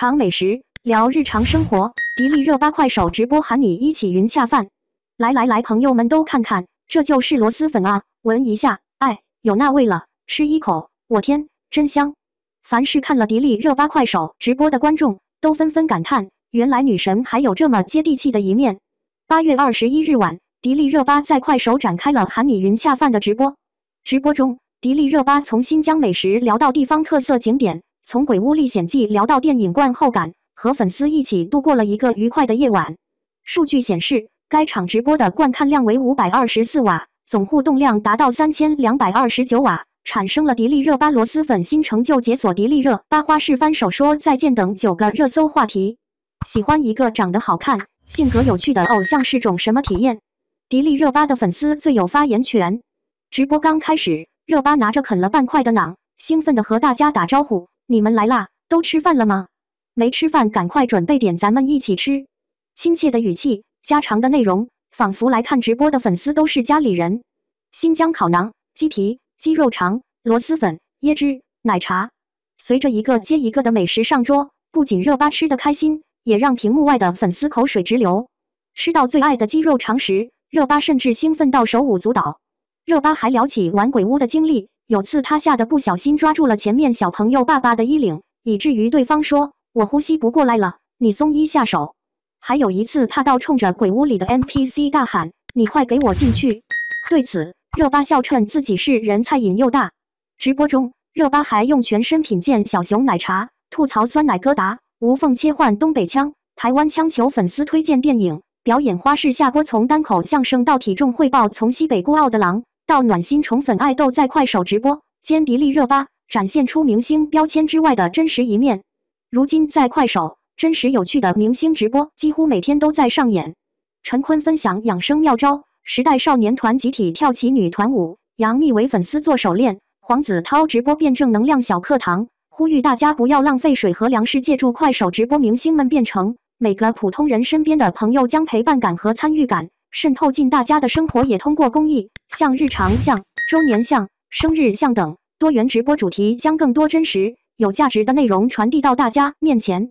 尝美食，聊日常生活。迪丽热巴快手直播喊你一起云恰饭！来来来，朋友们都看看，这就是螺蛳粉啊！闻一下，哎，有那味了。吃一口，我天，真香！凡是看了迪丽热巴快手直播的观众，都纷纷感叹：原来女神还有这么接地气的一面。八月二十一日晚，迪丽热巴在快手展开了喊你云恰饭的直播。直播中，迪丽热巴从新疆美食聊到地方特色景点。从《鬼屋历险记》聊到电影观后感，和粉丝一起度过了一个愉快的夜晚。数据显示，该场直播的观看量为五百二十四瓦，总互动量达到三千两百二十九瓦，产生了迪丽热巴螺蛳粉新成就解锁、迪丽热巴花式翻手说再见等九个热搜话题。喜欢一个长得好看、性格有趣的偶像是种什么体验？迪丽热巴的粉丝最有发言权。直播刚开始，热巴拿着啃了半块的馕，兴奋地和大家打招呼。你们来啦，都吃饭了吗？没吃饭，赶快准备点，咱们一起吃。亲切的语气，家常的内容，仿佛来看直播的粉丝都是家里人。新疆烤馕、鸡皮、鸡肉肠、螺蛳粉、椰汁、奶茶。随着一个接一个的美食上桌，不仅热巴吃得开心，也让屏幕外的粉丝口水直流。吃到最爱的鸡肉肠时，热巴甚至兴奋到手舞足蹈。热巴还聊起玩鬼屋的经历。有次他吓得不小心抓住了前面小朋友爸爸的衣领，以至于对方说：“我呼吸不过来了，你松一下手。”还有一次怕到冲着鬼屋里的 NPC 大喊：“你快给我进去！”对此，热巴笑称自己是人菜瘾又大。直播中，热巴还用全身品鉴小熊奶茶，吐槽酸奶疙瘩，无缝切换东北腔、台湾腔，求粉丝推荐电影，表演花式下播，从单口相声到体重汇报，从西北孤傲的狼。到暖心宠粉爱豆在快手直播，间迪丽热巴展现出明星标签之外的真实一面。如今在快手，真实有趣的明星直播几乎每天都在上演。陈坤分享养生妙招，时代少年团集体跳起女团舞，杨幂为粉丝做手链，黄子韬直播变正能量小课堂，呼吁大家不要浪费水和粮食。借助快手直播，明星们变成每个普通人身边的朋友，将陪伴感和参与感渗透进大家的生活，也通过公益。像日常、像周年、像生日、像等多元直播主题，将更多真实、有价值的内容传递到大家面前。